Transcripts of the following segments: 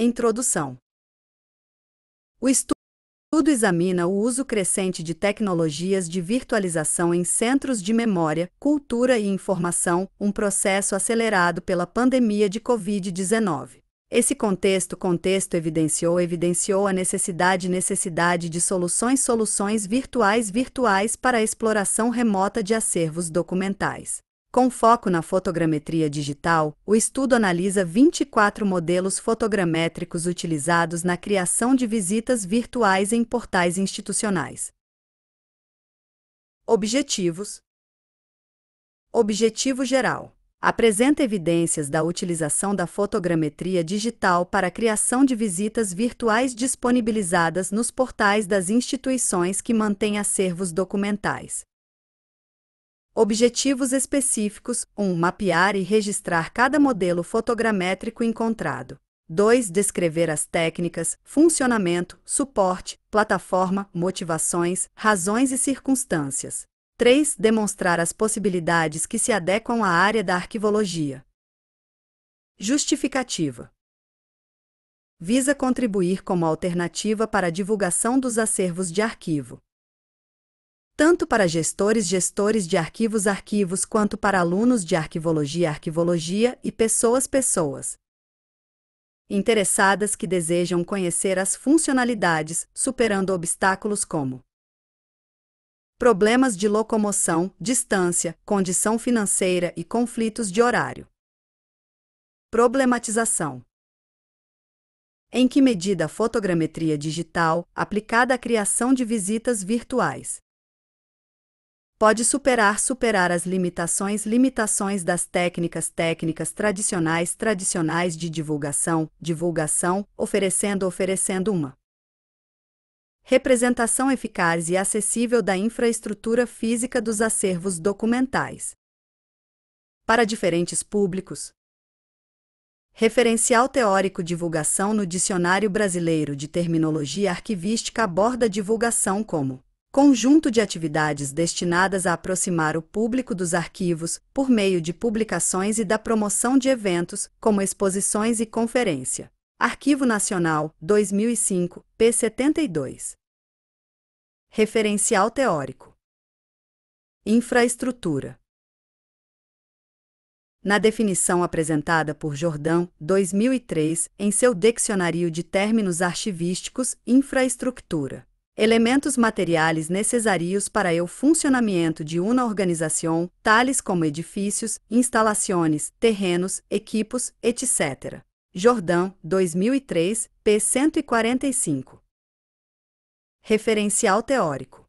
Introdução. O estudo examina o uso crescente de tecnologias de virtualização em centros de memória, cultura e informação, um processo acelerado pela pandemia de COVID-19. Esse contexto contexto evidenciou evidenciou a necessidade necessidade de soluções soluções virtuais virtuais para a exploração remota de acervos documentais. Com foco na fotogrametria digital, o estudo analisa 24 modelos fotogramétricos utilizados na criação de visitas virtuais em portais institucionais. Objetivos: Objetivo geral: apresenta evidências da utilização da fotogrametria digital para a criação de visitas virtuais disponibilizadas nos portais das instituições que mantêm acervos documentais. Objetivos específicos: 1. Um, mapear e registrar cada modelo fotogramétrico encontrado. 2. Descrever as técnicas, funcionamento, suporte, plataforma, motivações, razões e circunstâncias. 3. Demonstrar as possibilidades que se adequam à área da arquivologia. Justificativa visa contribuir como alternativa para a divulgação dos acervos de arquivo tanto para gestores, gestores de arquivos, arquivos, quanto para alunos de arquivologia, arquivologia e pessoas, pessoas interessadas que desejam conhecer as funcionalidades, superando obstáculos como problemas de locomoção, distância, condição financeira e conflitos de horário. Problematização. Em que medida a fotogrametria digital, aplicada à criação de visitas virtuais, pode superar superar as limitações limitações das técnicas técnicas tradicionais tradicionais de divulgação divulgação oferecendo oferecendo uma representação eficaz e acessível da infraestrutura física dos acervos documentais para diferentes públicos Referencial teórico Divulgação no Dicionário Brasileiro de Terminologia Arquivística aborda divulgação como conjunto de atividades destinadas a aproximar o público dos arquivos por meio de publicações e da promoção de eventos, como exposições e conferência. Arquivo Nacional, 2005, p. 72. Referencial teórico. Infraestrutura. Na definição apresentada por Jordão, 2003, em seu Dicionário de Términos Arquivísticos, infraestrutura elementos materiais necessários para o funcionamento de uma organização, tales como edifícios, instalações, terrenos, equipos, etc. Jordão, 2003, p. 145. Referencial teórico.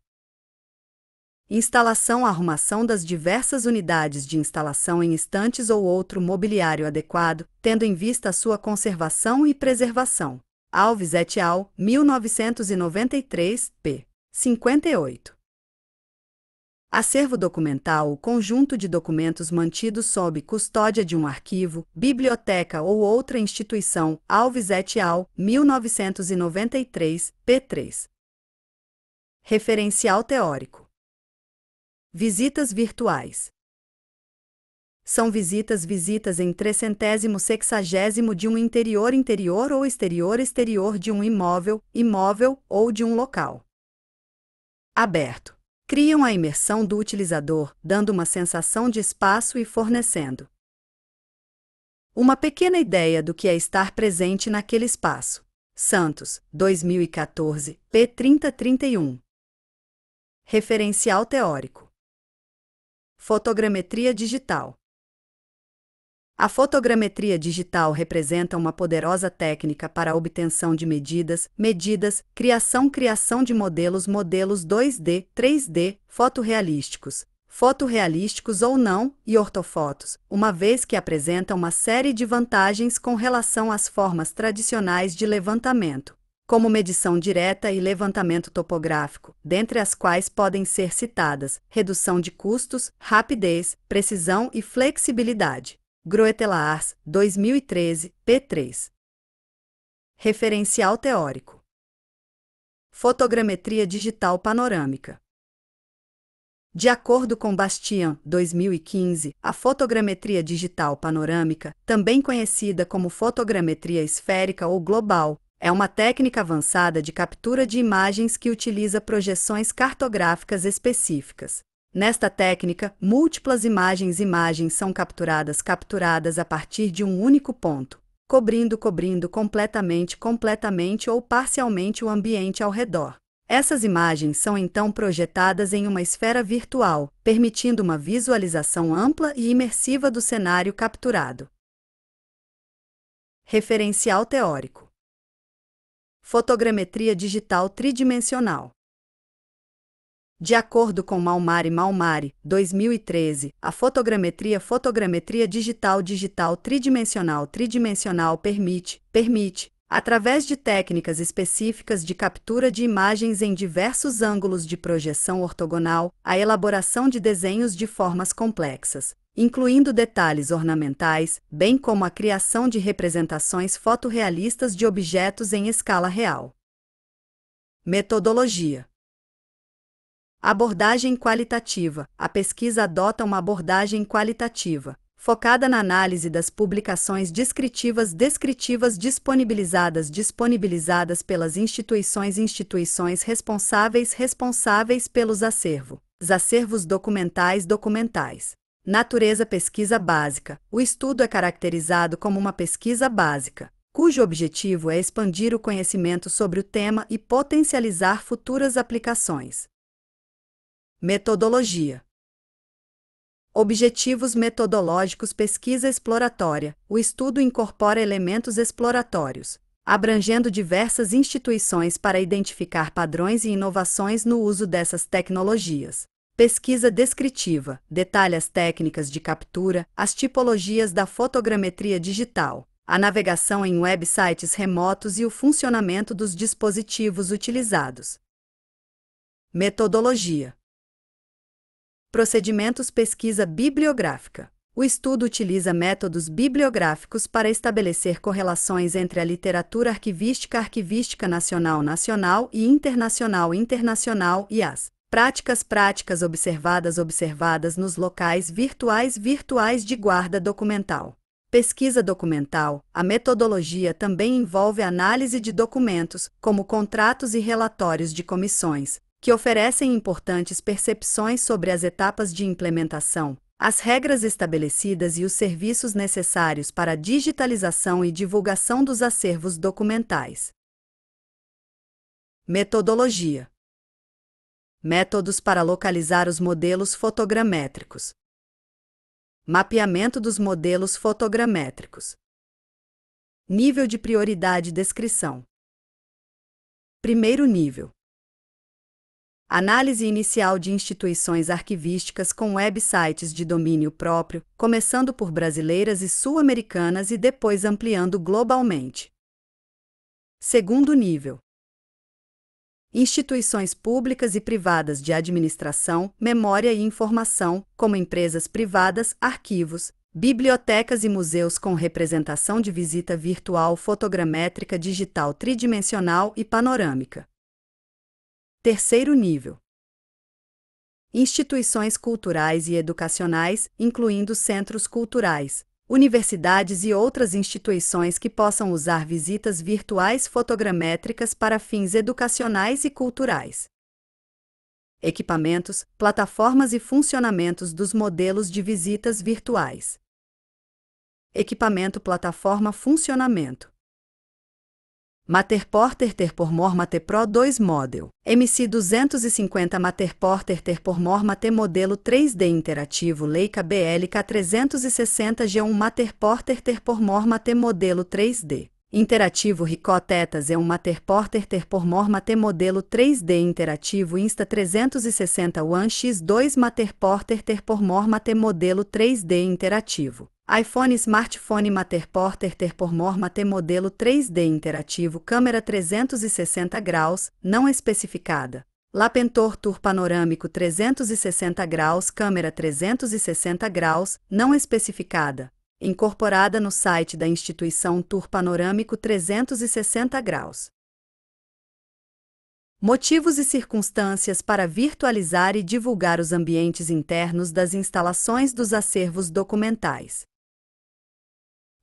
Instalação arrumação das diversas unidades de instalação em estantes ou outro mobiliário adequado, tendo em vista a sua conservação e preservação. Alves et al., 1993, p. 58. Acervo documental o conjunto de documentos mantidos sob custódia de um arquivo, biblioteca ou outra instituição, Alves et al., 1993, p. 3. Referencial teórico. Visitas virtuais são visitas visitas em 360 sexagésimo de um interior interior ou exterior exterior de um imóvel, imóvel ou de um local aberto. Criam a imersão do utilizador, dando uma sensação de espaço e fornecendo uma pequena ideia do que é estar presente naquele espaço. Santos, 2014, p. 3031. Referencial teórico. Fotogrametria digital. A fotogrametria digital representa uma poderosa técnica para a obtenção de medidas, medidas, criação, criação de modelos, modelos 2D, 3D, fotorrealísticos, fotorrealísticos ou não, e ortofotos, uma vez que apresenta uma série de vantagens com relação às formas tradicionais de levantamento, como medição direta e levantamento topográfico, dentre as quais podem ser citadas redução de custos, rapidez, precisão e flexibilidade. Groetelaars, 2013, p3. Referencial teórico. Fotogrametria digital panorâmica. De acordo com Bastian, 2015, a fotogrametria digital panorâmica, também conhecida como fotogrametria esférica ou global, é uma técnica avançada de captura de imagens que utiliza projeções cartográficas específicas. Nesta técnica, múltiplas imagens imagens são capturadas capturadas a partir de um único ponto, cobrindo cobrindo completamente completamente ou parcialmente o ambiente ao redor. Essas imagens são então projetadas em uma esfera virtual, permitindo uma visualização ampla e imersiva do cenário capturado. Referencial teórico. Fotogrametria digital tridimensional. De acordo com Malmari Malmari, 2013, a fotogrametria fotogrametria digital digital tridimensional tridimensional permite, permite, através de técnicas específicas de captura de imagens em diversos ângulos de projeção ortogonal, a elaboração de desenhos de formas complexas, incluindo detalhes ornamentais, bem como a criação de representações fotorrealistas de objetos em escala real. Metodologia Abordagem qualitativa. A pesquisa adota uma abordagem qualitativa, focada na análise das publicações descritivas descritivas disponibilizadas disponibilizadas pelas instituições instituições responsáveis responsáveis pelos acervos, acervos documentais documentais. Natureza pesquisa básica. O estudo é caracterizado como uma pesquisa básica, cujo objetivo é expandir o conhecimento sobre o tema e potencializar futuras aplicações. Metodologia. Objetivos metodológicos pesquisa exploratória. O estudo incorpora elementos exploratórios, abrangendo diversas instituições para identificar padrões e inovações no uso dessas tecnologias. Pesquisa descritiva detalha as técnicas de captura, as tipologias da fotogrametria digital, a navegação em websites remotos e o funcionamento dos dispositivos utilizados. Metodologia Procedimentos pesquisa bibliográfica. O estudo utiliza métodos bibliográficos para estabelecer correlações entre a literatura arquivística arquivística nacional nacional e internacional internacional e as práticas práticas observadas observadas nos locais virtuais virtuais de guarda documental. Pesquisa documental. A metodologia também envolve análise de documentos, como contratos e relatórios de comissões, que oferecem importantes percepções sobre as etapas de implementação, as regras estabelecidas e os serviços necessários para a digitalização e divulgação dos acervos documentais. Metodologia: Métodos para localizar os modelos fotogramétricos. Mapeamento dos modelos fotogramétricos. Nível de prioridade descrição. Primeiro nível: Análise inicial de instituições arquivísticas com websites de domínio próprio, começando por brasileiras e sul-americanas e depois ampliando globalmente. Segundo nível: instituições públicas e privadas de administração, memória e informação, como empresas privadas, arquivos, bibliotecas e museus com representação de visita virtual fotogramétrica digital tridimensional e panorâmica. Terceiro nível. Instituições culturais e educacionais, incluindo centros culturais, universidades e outras instituições que possam usar visitas virtuais fotogramétricas para fins educacionais e culturais. Equipamentos, plataformas e funcionamentos dos modelos de visitas virtuais. Equipamento Plataforma Funcionamento Mater Porter ter por mor mate pro 2 model. MC 250 Mater Porter ter por mor mate modelo 3D interativo Leica BLK 360 G1 Mater Porter ter por mor mate modelo 3D. Interativo Tetas é um Mater Porter Terpormor modelo 3D interativo Insta 360 One X2 Mater Porter Terpormor modelo 3D interativo. iPhone Smartphone Mater Porter Terpormor modelo 3D interativo Câmera 360 graus, não especificada. Lapentor Tour Panorâmico 360 graus Câmera 360 graus, não especificada incorporada no site da instituição Tour Panorâmico 360 graus. Motivos e circunstâncias para virtualizar e divulgar os ambientes internos das instalações dos acervos documentais.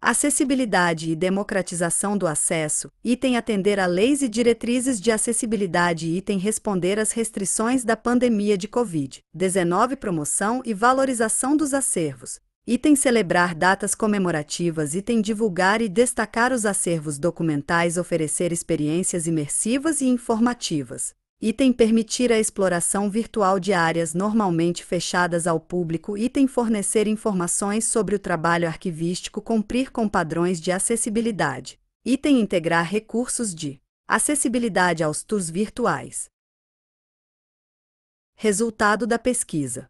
Acessibilidade e democratização do acesso, item atender a leis e diretrizes de acessibilidade, item responder às restrições da pandemia de Covid-19, promoção e valorização dos acervos, Item celebrar datas comemorativas, item divulgar e destacar os acervos documentais, oferecer experiências imersivas e informativas. Item permitir a exploração virtual de áreas normalmente fechadas ao público. Item fornecer informações sobre o trabalho arquivístico, cumprir com padrões de acessibilidade. Item integrar recursos de acessibilidade aos tours virtuais. Resultado da pesquisa.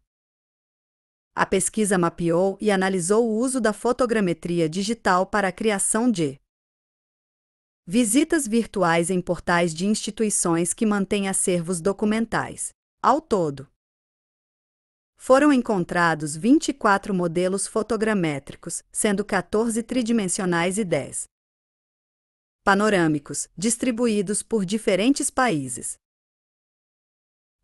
A pesquisa mapeou e analisou o uso da fotogrametria digital para a criação de visitas virtuais em portais de instituições que mantêm acervos documentais. Ao todo, foram encontrados 24 modelos fotogramétricos, sendo 14 tridimensionais e 10 panorâmicos, distribuídos por diferentes países.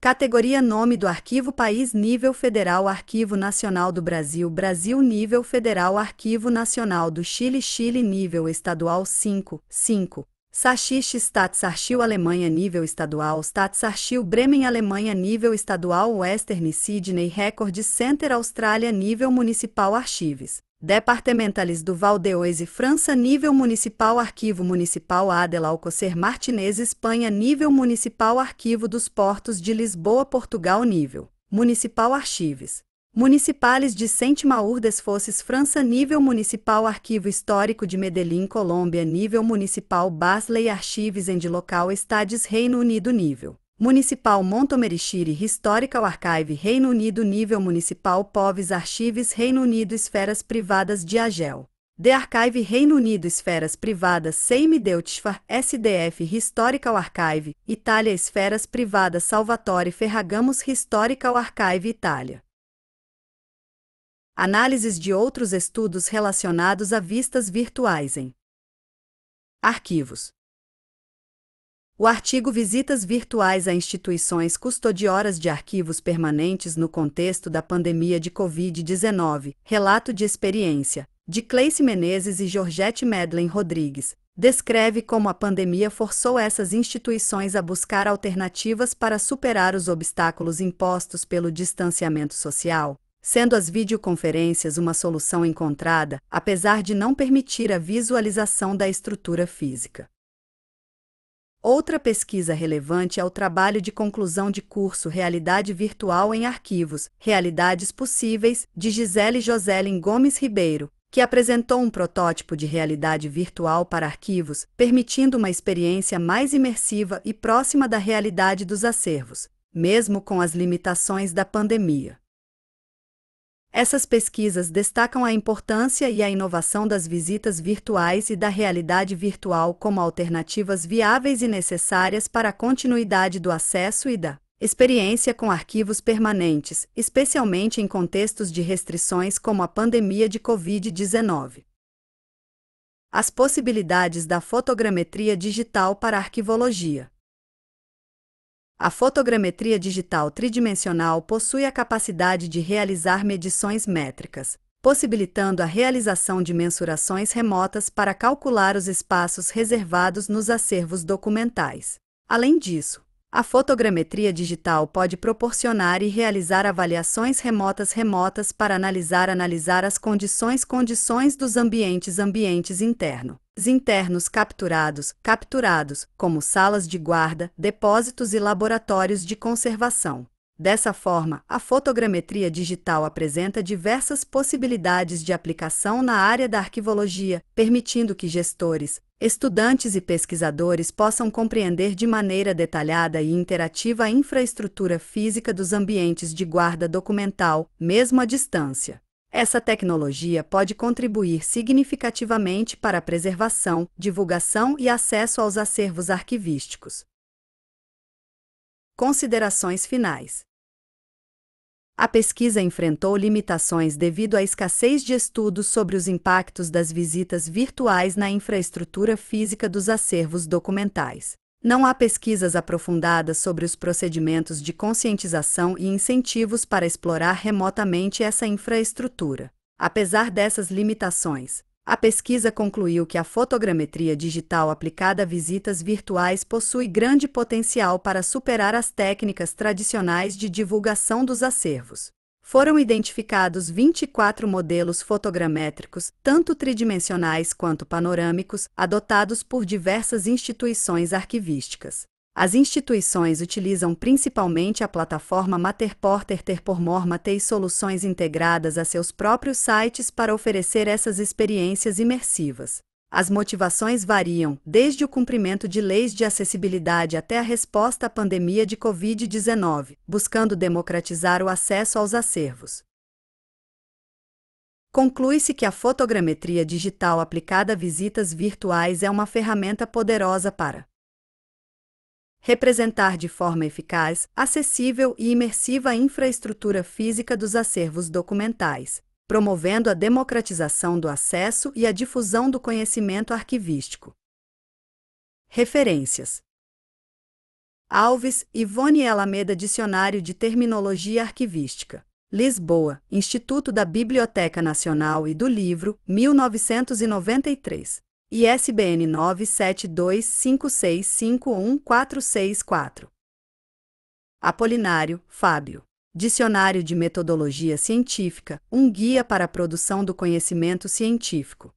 Categoria Nome do Arquivo País Nível Federal Arquivo Nacional do Brasil Brasil Nível Federal Arquivo Nacional do Chile Chile Nível Estadual 5, 5. Sachiche Staatsarchiv Alemanha Nível Estadual Staatsarchiv Bremen Alemanha Nível Estadual Western Sydney Record Center Austrália Nível Municipal Archives Departamentales do Valdeões e França Nível Municipal Arquivo Municipal Adela Alcocer Martinez Espanha Nível Municipal Arquivo dos Portos de Lisboa Portugal Nível Municipal Archives Municipales de sente des Fosses França Nível Municipal Arquivo Histórico de Medellín Colômbia Nível Municipal Basley Archives de Local Estades Reino Unido Nível Municipal Montomerichiri Historical Archive Reino Unido Nível Municipal Poves Archives Reino Unido Esferas Privadas de Agel The Archive Reino Unido Esferas Privadas Seime Deutschfar SDF Historical Archive Itália Esferas Privadas Salvatore Ferragamos Historical Archive Itália Análises de outros estudos relacionados a vistas virtuais em Arquivos o artigo Visitas virtuais a instituições custodioras de arquivos permanentes no contexto da pandemia de Covid-19, relato de experiência, de Cleice Menezes e Georgette Medlen Rodrigues, descreve como a pandemia forçou essas instituições a buscar alternativas para superar os obstáculos impostos pelo distanciamento social, sendo as videoconferências uma solução encontrada, apesar de não permitir a visualização da estrutura física. Outra pesquisa relevante é o trabalho de conclusão de curso Realidade Virtual em Arquivos, Realidades Possíveis, de Gisele Joselin Gomes Ribeiro, que apresentou um protótipo de realidade virtual para arquivos, permitindo uma experiência mais imersiva e próxima da realidade dos acervos, mesmo com as limitações da pandemia. Essas pesquisas destacam a importância e a inovação das visitas virtuais e da realidade virtual como alternativas viáveis e necessárias para a continuidade do acesso e da experiência com arquivos permanentes, especialmente em contextos de restrições como a pandemia de Covid-19. As possibilidades da fotogrametria digital para arquivologia. A fotogrametria digital tridimensional possui a capacidade de realizar medições métricas, possibilitando a realização de mensurações remotas para calcular os espaços reservados nos acervos documentais. Além disso, a fotogrametria digital pode proporcionar e realizar avaliações remotas remotas para analisar analisar as condições condições dos ambientes ambientes interno internos capturados, capturados, como salas de guarda, depósitos e laboratórios de conservação. Dessa forma, a fotogrametria digital apresenta diversas possibilidades de aplicação na área da arquivologia, permitindo que gestores, estudantes e pesquisadores possam compreender de maneira detalhada e interativa a infraestrutura física dos ambientes de guarda documental, mesmo à distância. Essa tecnologia pode contribuir significativamente para a preservação, divulgação e acesso aos acervos arquivísticos. Considerações finais. A pesquisa enfrentou limitações devido à escassez de estudos sobre os impactos das visitas virtuais na infraestrutura física dos acervos documentais. Não há pesquisas aprofundadas sobre os procedimentos de conscientização e incentivos para explorar remotamente essa infraestrutura. Apesar dessas limitações, a pesquisa concluiu que a fotogrametria digital aplicada a visitas virtuais possui grande potencial para superar as técnicas tradicionais de divulgação dos acervos foram identificados 24 modelos fotogramétricos, tanto tridimensionais quanto panorâmicos, adotados por diversas instituições arquivísticas. As instituições utilizam principalmente a plataforma Matterporter Terpormormate e soluções integradas a seus próprios sites para oferecer essas experiências imersivas. As motivações variam, desde o cumprimento de leis de acessibilidade até a resposta à pandemia de Covid-19, buscando democratizar o acesso aos acervos. Conclui-se que a fotogrametria digital aplicada a visitas virtuais é uma ferramenta poderosa para representar de forma eficaz, acessível e imersiva a infraestrutura física dos acervos documentais, promovendo a democratização do acesso e a difusão do conhecimento arquivístico. Referências: Alves, Ivone Alameda Dicionário de Terminologia Arquivística. Lisboa, Instituto da Biblioteca Nacional e do Livro, 1993. ISBN 9725651464. Apolinário, Fábio. Dicionário de Metodologia Científica, um guia para a produção do conhecimento científico.